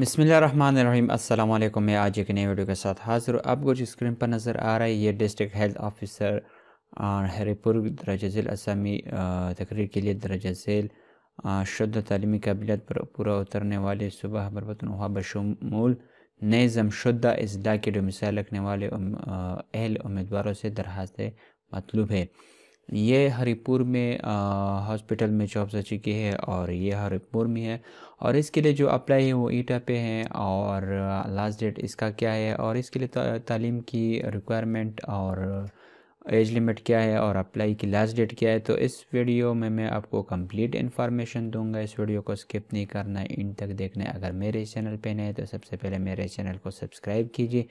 बसमीम अल्लाम मैं आज एक नई वीडियो के साथ हाजिर आपको जो स्क्रीन पर नज़र आ रहा है ये डिस्ट्रिक्ट हेल्थ ऑफिसर हरीपुर दर्ज झेल असामी तकरीर के लिए दर्ज झेल शुद्ध तलीमी काबिलियत पर पूरा उतरने वाले सुबह बरबतनवा बशमूल नए जमशुदा अजला के डोमिसाइल रखने वाले अहल उम्मीदवारों से दरखास्त मतलूब है ये हरिपुर में हॉस्पिटल में जॉब्स जा चुकी है और ये हरिपुर में है और इसके लिए जो अप्लाई है वो ईटा पे हैं और लास्ट डेट इसका क्या है और इसके लिए तालीम की रिक्वायरमेंट और एज लिमिट क्या है और अप्लाई की लास्ट डेट क्या है तो इस वीडियो में मैं आपको कंप्लीट इन्फॉर्मेशन दूंगा इस वीडियो को स्किप नहीं करना इंड तक देखना अगर मेरे चैनल पे नए तो सबसे पहले मेरे चैनल को सब्सक्राइब कीजिए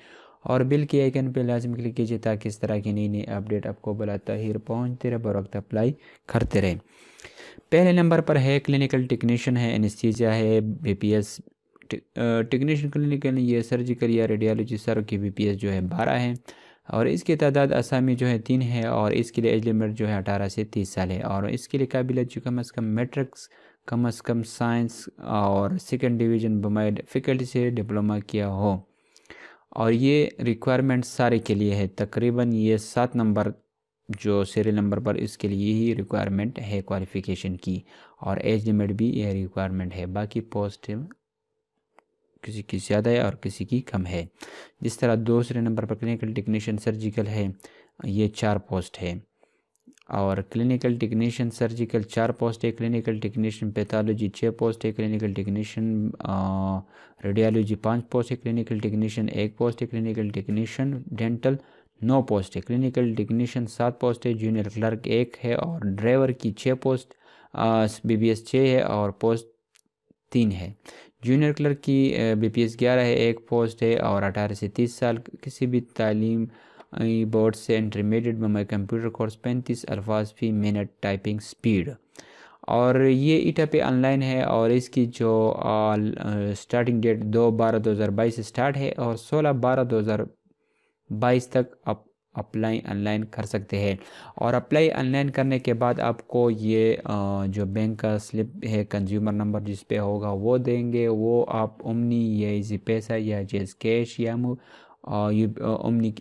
और बिल के आइकन पे लाजम क्लिक कीजिए ताकि इस तरह की नई नई अपडेट आपको बला तहिर पहुँचते रहे बर वक्त अप्लाई करते रहे पहले नंबर पर है क्लिनिकल टेक्नीशियन है एनस्थीजिया है बी टेक्नीशियन क्लिनिकल ये सर्जिकल या रेडियोलॉजी सर की बी जो है बारह है और इसकी तादाद असामी जो है तीन है और इसके लिए एज लिमिट जो है अठारह से तीस साल है और इसके लिए काबिल जो कम अज़ कम matrix cum as cum science और सेकेंड डिवीज़न बमाई फैकल्टी से डिप्लोमा किया हो और ये रिक्वायरमेंट सारे के लिए है तकरीबन ये सात नंबर जो सीरियल नंबर पर इसके लिए ही रिक्वायरमेंट है क्वालिफ़िकेशन की और एज लिमिट भी यह रिक्वायरमेंट है बाकी पोस्ट किसी की ज़्यादा है और किसी की कम है जिस तरह दूसरे नंबर पर क्लिनिकल टेक्नीशियन सर्जिकल है ये चार पोस्ट है और क्लिनिकल टेक्नीशियन सर्जिकल चार पोस्ट है क्लिनिकल टेक्नीशियन पैथोलॉजी छः पोस्ट है क्लिनिकल टेक्नीशियन रेडियोलॉजी पाँच पोस्ट है क्लिनिकल टेक्नीशियन एक पोस्ट है क्लिनिकल टेक्नीशियन डेंटल नौ पोस्ट है क्लिनिकल टेक्नीशियन सात पोस्ट है जूनियर क्लर्क एक है और ड्राइवर की छः पोस्ट बी बी एस छः है और पोस्ट तीन है जूनियर क्लर्क की बी पी एस ग्यारह है एक पोस्ट है और अठारह से तीस साल किसी भी तालीम बोर्ड से इंटरमीडिएट में कंप्यूटर कोर्स पैंतीस अल्फाज फी मिनट टाइपिंग स्पीड और ये ईटा पे ऑनलाइन है और इसकी जो स्टार्टिंग डेट दो बारह दो हज़ार बाईस स्टार्ट है और सोलह बारह दो हज़ार बाईस तक आप अप्लाई ऑनलाइन कर सकते हैं और अप्लाई ऑनलाइन करने के बाद आपको ये जो बैंक का स्लिप है कंज्यूमर नंबर जिस पे होगा वो देंगे वो आप उमनी या इजी पैसा या जेस कैश या उमनी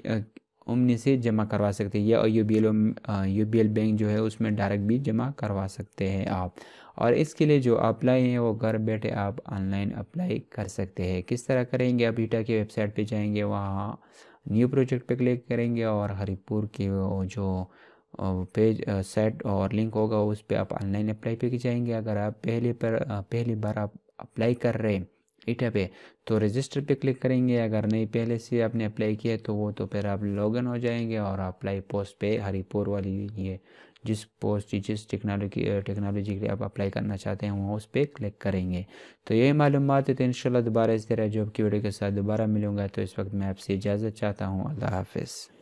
उमनी से जमा करवा सकते हैं या U B L U B L bank जो है उसमें डायरेक्ट भी जमा करवा सकते हैं आप और इसके लिए जो अप्लाई है वो घर बैठे आप ऑनलाइन अप्लाई कर सकते हैं किस तरह करेंगे आप ईटा की वेबसाइट पर जाएंगे वहाँ न्यू प्रोजेक्ट पे क्लिक करेंगे और हरिपुर के जो पेज सेट और लिंक होगा उस पर आप ऑनलाइन अप्लाई पे जाएंगे अगर आप पहले पर पहली बार आप अप्लाई कर रहे हैं है पे तो रजिस्टर पे क्लिक करेंगे अगर नहीं पहले से आपने अप्लाई किया तो वो तो फिर आप लॉगिन हो जाएंगे और अप्लाई पोस्ट पे हरिपुर वाली ये जिस पोस्ट जिस टेक्नोलॉजी टेक्नोलॉजी के लिए आप अप्लाई करना चाहते हैं वहाँ उस पर क्लिक करेंगे तो यही मालूम है तो इन दोबारा इस तरह जॉब की वीडियो के साथ दोबारा मिलूंगा तो इस वक्त मैं आपसे इजाज़त चाहता हूँ अल्लाह हाफिज़